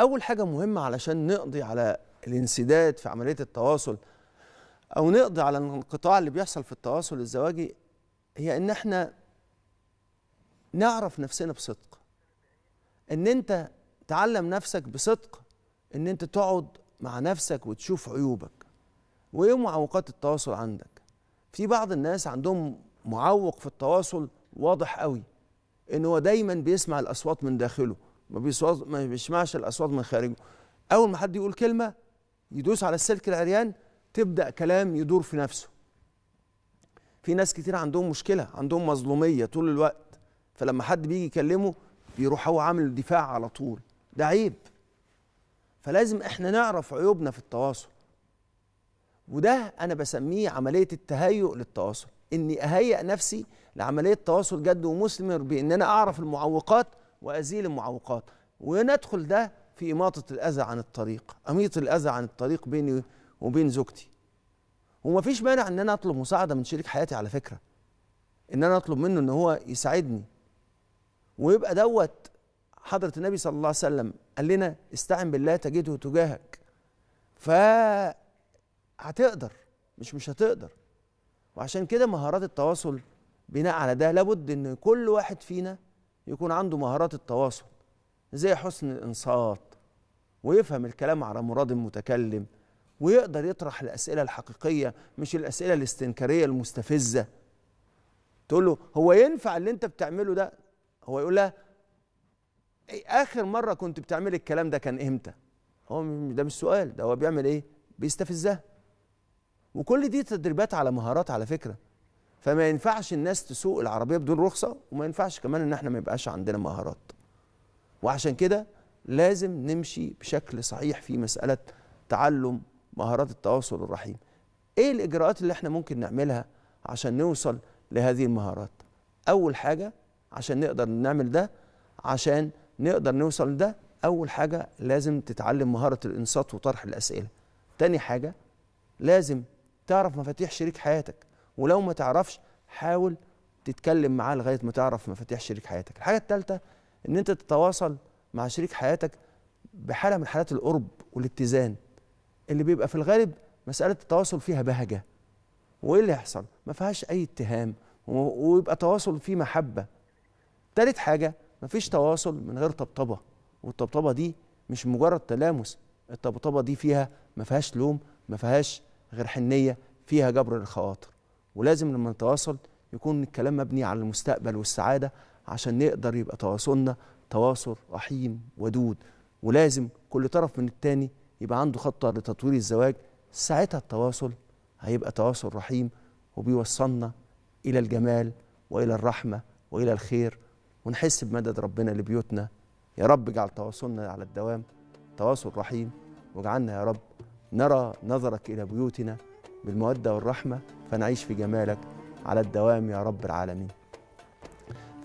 اول حاجه مهمه علشان نقضي على الانسداد في عمليه التواصل او نقضي على الانقطاع اللي بيحصل في التواصل الزواجي هي ان احنا نعرف نفسنا بصدق ان انت تعلم نفسك بصدق ان انت تقعد مع نفسك وتشوف عيوبك وايه معوقات التواصل عندك في بعض الناس عندهم معوق في التواصل واضح قوي ان هو دايما بيسمع الاصوات من داخله ما بيصوت ما بيسمعش الاصوات من خارجه اول ما حد يقول كلمه يدوس على السلك العريان تبدا كلام يدور في نفسه في ناس كتير عندهم مشكله عندهم مظلوميه طول الوقت فلما حد بيجي يكلمه بيروح هو عامل دفاع على طول ده عيب فلازم احنا نعرف عيوبنا في التواصل وده انا بسميه عمليه التهيؤ للتواصل اني اهيئ نفسي لعمليه تواصل جد ومثمر بان انا اعرف المعوقات وأزيل المعوقات وندخل ده في إماطة الأذى عن الطريق أميط الأذى عن الطريق بيني وبين زوجتي وما فيش مانع إن أنا أطلب مساعدة من شريك حياتي على فكرة إن أنا أطلب منه إن هو يساعدني ويبقى دوت حضرة النبي صلى الله عليه وسلم قال لنا استعن بالله تجده تجاهك ف هتقدر مش مش هتقدر وعشان كده مهارات التواصل بناء على ده لابد ان كل واحد فينا يكون عنده مهارات التواصل زي حسن الانصات ويفهم الكلام على مراد المتكلم ويقدر يطرح الاسئله الحقيقيه مش الاسئله الاستنكاريه المستفزه تقول له هو ينفع اللي انت بتعمله ده هو يقول لها إيه، اخر مره كنت بتعمل الكلام ده كان امتى هو ده مش سؤال ده هو بيعمل ايه بيستفزها وكل دي تدريبات على مهارات على فكره فما ينفعش الناس تسوق العربيه بدون رخصه وما ينفعش كمان ان احنا ما يبقاش عندنا مهارات وعشان كده لازم نمشي بشكل صحيح في مساله تعلم مهارات التواصل الرحيم ايه الاجراءات اللي احنا ممكن نعملها عشان نوصل لهذه المهارات اول حاجه عشان نقدر نعمل ده عشان نقدر نوصل لده اول حاجه لازم تتعلم مهاره الانصات وطرح الاسئله تاني حاجه لازم تعرف مفاتيح شريك حياتك ولو ما تعرفش حاول تتكلم معاه لغايه ما تعرف مفاتيح شريك حياتك الحاجه الثالثه ان انت تتواصل مع شريك حياتك بحاله من حالات القرب والاتزان اللي بيبقى في الغالب مساله التواصل فيها بهجه وايه اللي يحصل ما فيهاش اي اتهام ويبقى تواصل فيه محبه تالت حاجه مفيش تواصل من غير طبطبه والطبطبه دي مش مجرد تلامس الطبطبه دي فيها ما فيهاش لوم ما فيهاش غير حنيه فيها جبر للخواطر ولازم لما نتواصل يكون الكلام مبني على المستقبل والسعاده عشان نقدر يبقى تواصلنا تواصل رحيم ودود ولازم كل طرف من التاني يبقى عنده خطه لتطوير الزواج ساعتها التواصل هيبقى تواصل رحيم وبيوصلنا الى الجمال والى الرحمه والى الخير ونحس بمدد ربنا لبيوتنا يا رب اجعل تواصلنا على الدوام تواصل رحيم واجعلنا يا رب نرى نظرك الى بيوتنا بالمودة والرحمة فنعيش في جمالك على الدوام يا رب العالمين